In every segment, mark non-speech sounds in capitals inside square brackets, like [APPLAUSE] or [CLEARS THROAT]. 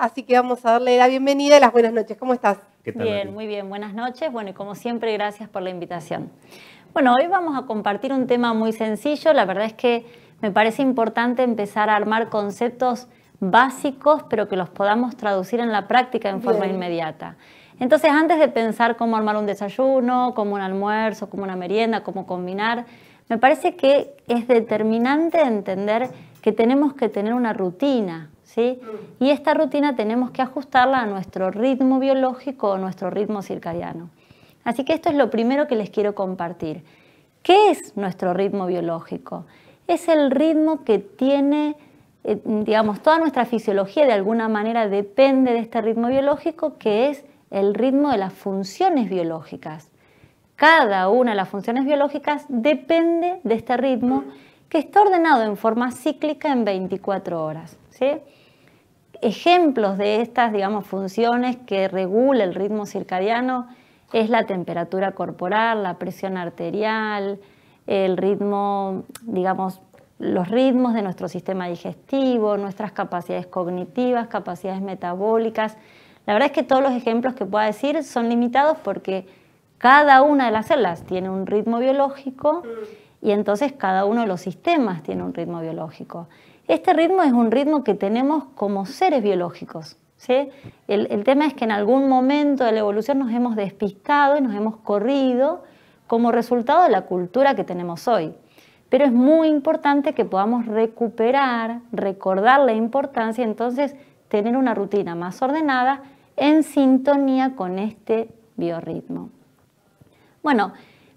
así que vamos a darle la bienvenida y las buenas noches. ¿Cómo estás? bien, muy bien, buenas noches. Bueno, y como siempre, gracias por la invitación. Bueno, hoy vamos a compartir un tema muy sencillo. La verdad es que me parece importante empezar a armar conceptos básicos, pero que los podamos traducir en la práctica en forma inmediata. Entonces, antes de pensar cómo armar un desayuno, cómo un almuerzo, cómo una merienda, cómo combinar, me parece que es determinante entender que tenemos que tener una rutina, y esta rutina tenemos que ajustarla a nuestro ritmo biológico o nuestro ritmo circadiano. Así que esto es lo primero que les quiero compartir. ¿Qué es nuestro ritmo biológico? Es el ritmo que tiene, eh, digamos, toda nuestra fisiología de alguna manera depende de este ritmo biológico que es el ritmo de las funciones biológicas. Cada una de las funciones biológicas depende de este ritmo que está ordenado en forma cíclica en 24 horas. ¿sí? Ejemplos de estas, digamos, funciones que regula el ritmo circadiano es la temperatura corporal, la presión arterial, el ritmo, digamos, los ritmos de nuestro sistema digestivo, nuestras capacidades cognitivas, capacidades metabólicas. La verdad es que todos los ejemplos que pueda decir son limitados porque cada una de las células tiene un ritmo biológico y entonces cada uno de los sistemas tiene un ritmo biológico. Este ritmo es un ritmo que tenemos como seres biológicos. El, tema es que en algún momento de la evolución nos hemos despistado y nos hemos corrido como resultado de la cultura que tenemos hoy. Pero es muy importante que podamos recuperar, recordar la importancia y entonces tener una rutina más ordenada en sintonía con este biorritmo. Bueno,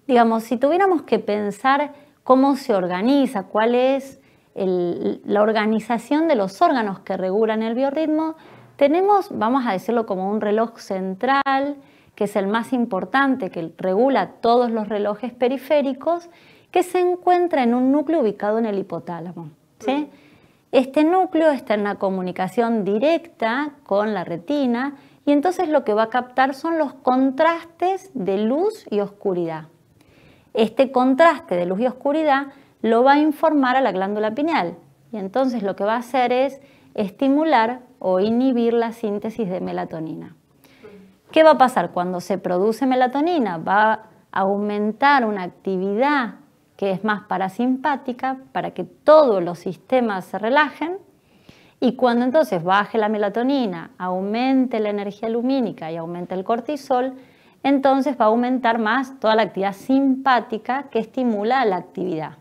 digamos, si tuviéramos que pensar cómo se organiza, cuál es la organización de los órganos que regulan el biorritmo, tenemos, vamos a decirlo como un reloj central, que es el más importante, que regula todos los relojes periféricos, que se encuentra en un núcleo ubicado en el hipotálamo. Mm. Este núcleo está en la comunicación directa con la retina y entonces lo que va a captar son los contrastes de luz y oscuridad. Este contraste de luz y oscuridad lo va a informar a la glándula pineal y entonces lo que va a hacer es estimular o inhibir la síntesis de melatonina. ¿Qué va a pasar? Cuando se produce melatonina va a aumentar una actividad que es más parasimpática para que todos los sistemas se relajen y cuando entonces baje la melatonina, aumente la energía lumínica y aumente el cortisol, entonces va a aumentar más toda la actividad simpática que estimula la actividad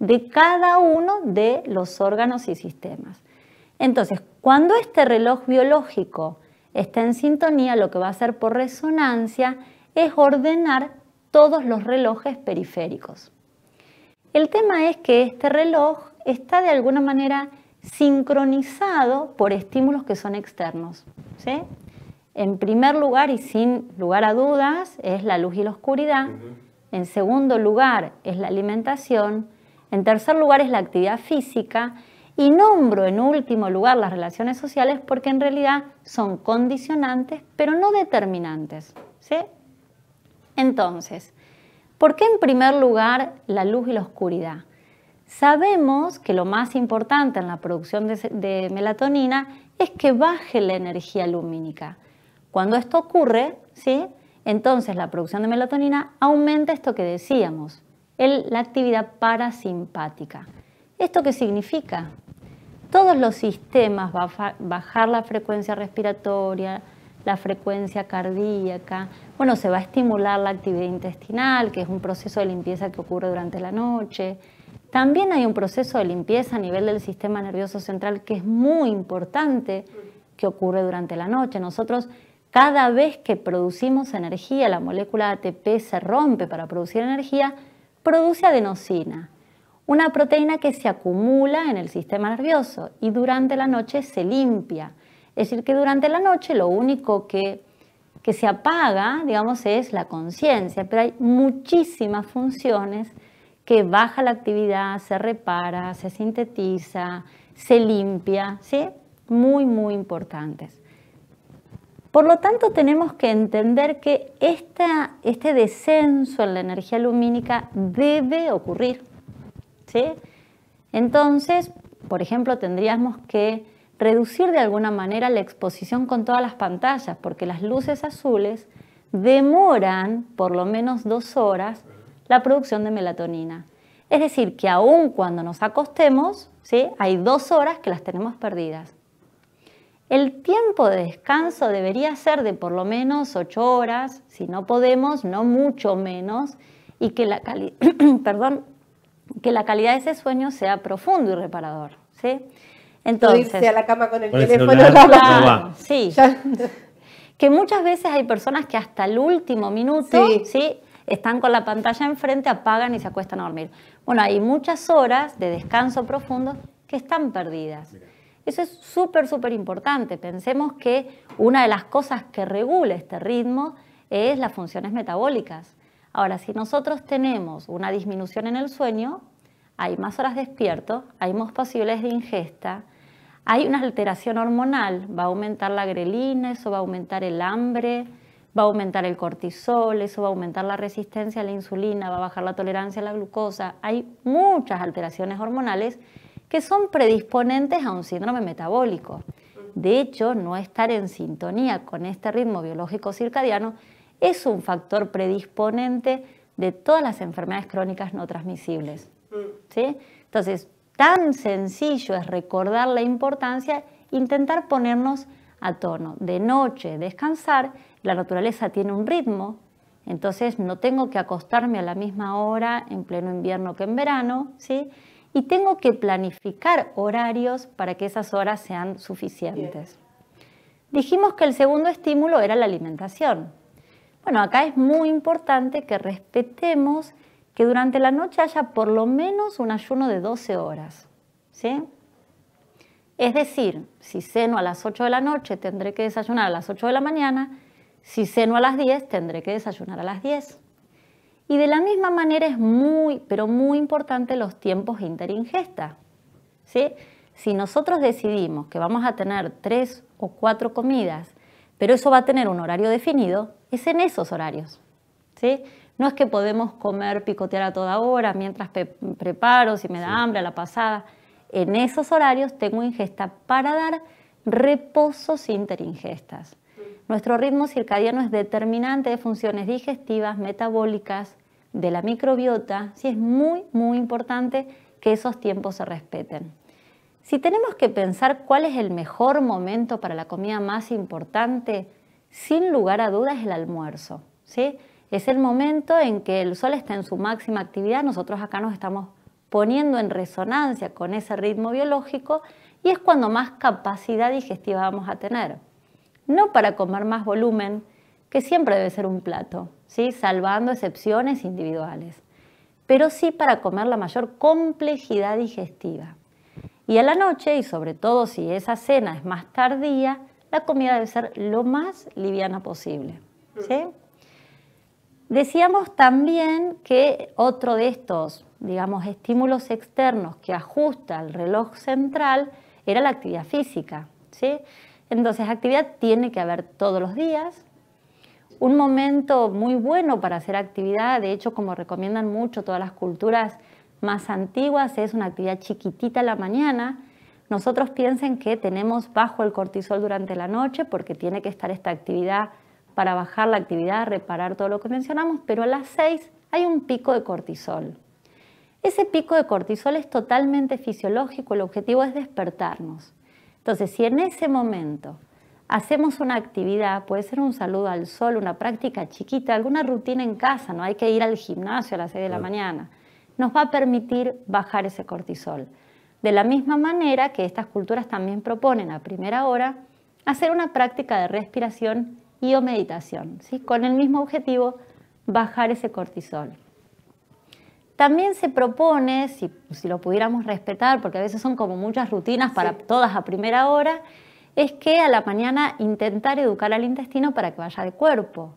de cada uno de los órganos y sistemas. Entonces, cuando este reloj biológico está en sintonía, lo que va a hacer por resonancia es ordenar todos los relojes periféricos. El tema es que este reloj está de alguna manera sincronizado por estímulos que son externos. ¿sí? En primer lugar y sin lugar a dudas es la luz y la oscuridad. En segundo lugar es la alimentación. En tercer lugar es la actividad física. Y nombro en último lugar las relaciones sociales porque en realidad son condicionantes, pero no determinantes. Entonces, ¿por qué en primer lugar la luz y la oscuridad? Sabemos que lo más importante en la producción de melatonina es que baje la energía lumínica. Cuando esto ocurre, ¿sí? entonces la producción de melatonina aumenta esto que decíamos, la actividad parasimpática. ¿Esto qué significa? Todos los sistemas, a van bajar la frecuencia respiratoria, la frecuencia cardíaca, bueno, se va a estimular la actividad intestinal, que es un proceso de limpieza que ocurre durante la noche. También hay un proceso de limpieza a nivel del sistema nervioso central que es muy importante, que ocurre durante la noche. Nosotros cada vez que producimos energía, la molécula ATP se rompe para producir energía, produce adenosina, una proteína que se acumula en el sistema nervioso y durante la noche se limpia. Es decir, que durante la noche lo único que, que se apaga, digamos, es la conciencia, pero hay muchísimas funciones que baja la actividad, se repara, se sintetiza, se limpia, Muy, muy importantes. Por lo tanto, tenemos que entender que este descenso en la energía lumínica debe ocurrir. Entonces, por ejemplo, tendríamos que reducir de alguna manera la exposición con todas las pantallas, porque las luces azules demoran por lo menos dos horas la producción de melatonina. Es decir, que aún cuando nos acostemos, ¿sí? hay dos horas que las tenemos perdidas. El tiempo de descanso debería ser de por lo menos ocho horas, si no podemos, no mucho menos, y que la, [CLEARS THROAT] calidad de ese sueño sea profundo y reparador. ¿sí? Entonces, irse la cama con el, Que muchas veces hay personas que hasta el último minuto están con la pantalla enfrente, apagan y se acuestan a dormir. Bueno, hay muchas horas de descanso profundo que están perdidas. Eso es súper, súper importante. Pensemos que una de las cosas que regula este ritmo es las funciones metabólicas. Ahora, si nosotros tenemos una disminución en el sueño, hay más horas despierto, hay más posibilidades de ingesta, hay una alteración hormonal, va a aumentar la grelina, eso va a aumentar el hambre, va a aumentar el cortisol, eso va a aumentar la resistencia a la insulina, va a bajar la tolerancia a la glucosa. Hay muchas alteraciones hormonales que son predisponentes a un síndrome metabólico. De hecho, no estar en sintonía con este ritmo biológico circadiano es un factor predisponente de todas las enfermedades crónicas no transmisibles. Mm. ¿sí? Entonces, tan sencillo es recordar la importancia, intentar ponernos a tono. De noche, descansar, la naturaleza tiene un ritmo, entonces no tengo que acostarme a la misma hora en pleno invierno que en verano, ¿sí? y tengo que planificar horarios para que esas horas sean suficientes. Dijimos que el segundo estímulo era la alimentación. Bueno, acá es muy importante que respetemos que durante la noche haya por lo menos un ayuno de 12 horas. ¿sí? Es decir, si ceno a las 8 de la noche, tendré que desayunar a las 8 de la mañana. Si ceno a las 10, tendré que desayunar a las 10. Y de la misma manera es muy, pero muy importante los tiempos interingesta. Si nosotros decidimos que vamos a tener tres o cuatro comidas, pero eso va a tener un horario definido, es en esos horarios. No es que podemos comer, picotear a toda hora mientras preparo, si me da hambre, a la pasada. En esos horarios tengo ingesta para dar reposos interingestas. Nuestro ritmo circadiano es determinante de funciones digestivas, metabólicas, de la microbiota, sí es muy, muy importante que esos tiempos se respeten. Si tenemos que pensar cuál es el mejor momento para la comida más importante, sin lugar a dudas es el almuerzo. ¿sí? Es el momento en que el sol está en su máxima actividad, nosotros acá nos estamos poniendo en resonancia con ese ritmo biológico y es cuando más capacidad digestiva vamos a tener no para comer más volumen, que siempre debe ser un plato, ¿sí? salvando excepciones individuales, pero sí para comer la mayor complejidad digestiva. Y a la noche, y sobre todo si esa cena es más tardía, la comida debe ser lo más liviana posible. ¿sí? Decíamos también que otro de estos, digamos, estímulos externos que ajusta el reloj central era la actividad física. ¿sí? Entonces, actividad tiene que haber todos los días. Un momento muy bueno para hacer actividad, de hecho, como recomiendan mucho todas las culturas más antiguas, es una actividad chiquitita a la mañana. Nosotros piensen que tenemos bajo el cortisol durante la noche porque tiene que estar esta actividad para bajar la actividad, reparar todo lo que mencionamos, pero a las 6 hay un pico de cortisol. Ese pico de cortisol es totalmente fisiológico, el objetivo es despertarnos. Entonces, si en ese momento hacemos una actividad, puede ser un saludo al sol, una práctica chiquita, alguna rutina en casa, no hay que ir al gimnasio a las 6 de la mañana, nos va a permitir bajar ese cortisol. De la misma manera que estas culturas también proponen a primera hora hacer una práctica de respiración y o meditación, ¿sí? con el mismo objetivo, bajar ese cortisol. También se propone, si, lo pudiéramos respetar, porque a veces son como muchas rutinas para todas a primera hora, es que a la mañana intentar educar al intestino para que vaya de cuerpo.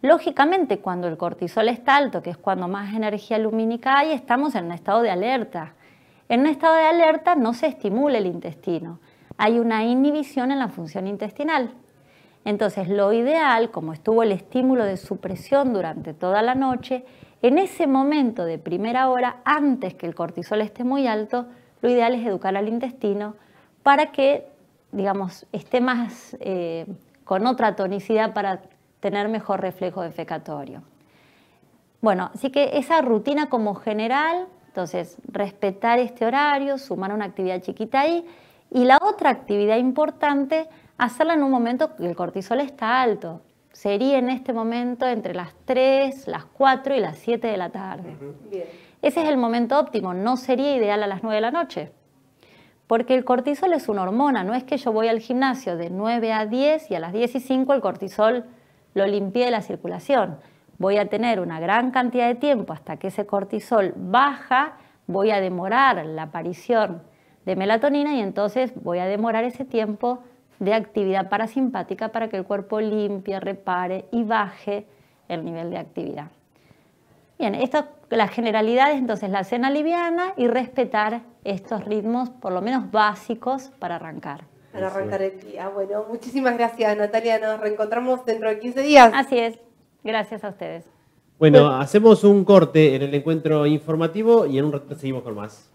Lógicamente, cuando el cortisol está alto, que es cuando más energía lumínica hay, estamos en un estado de alerta. En un estado de alerta no se estimula el intestino, hay una inhibición en la función intestinal. Entonces, lo ideal, como estuvo el estímulo de supresión durante toda la noche, en ese momento de primera hora, antes que el cortisol esté muy alto, lo ideal es educar al intestino para que, digamos, esté más eh, con otra tonicidad para tener mejor reflejo defecatorio. Bueno, así que esa rutina como general, entonces respetar este horario, sumar una actividad chiquita ahí y la otra actividad importante, hacerla en un momento que el cortisol está alto sería en este momento entre las 3, las 4 y las 7 de la tarde. Ese es el momento óptimo, no sería ideal a las 9 de la noche, porque el cortisol es una hormona, no es que yo voy al gimnasio de 9 a 10 y a las 10 y 5 el cortisol lo limpie de la circulación. Voy a tener una gran cantidad de tiempo hasta que ese cortisol baja, voy a demorar la aparición de melatonina y entonces voy a demorar ese tiempo de actividad parasimpática para que el cuerpo limpie, repare y baje el nivel de actividad. Bien, estas las generalidades, entonces la cena liviana y respetar estos ritmos, por lo menos básicos, para arrancar. Para arrancar el día. Bueno, muchísimas gracias Natalia, nos reencontramos dentro de 15 días. Así es, gracias a ustedes. Bueno, hacemos un corte en el encuentro informativo y en un rato seguimos con más.